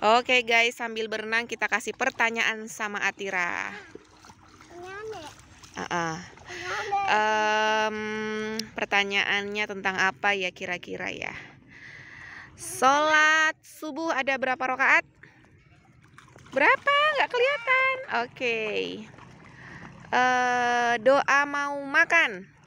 Oke guys, sambil berenang kita kasih pertanyaan sama Atira. Uh -uh. Um, pertanyaannya tentang apa ya kira-kira ya? Sholat subuh ada berapa rakaat? Berapa? Gak kelihatan. Oke. Okay. Uh, eh, doa mau makan.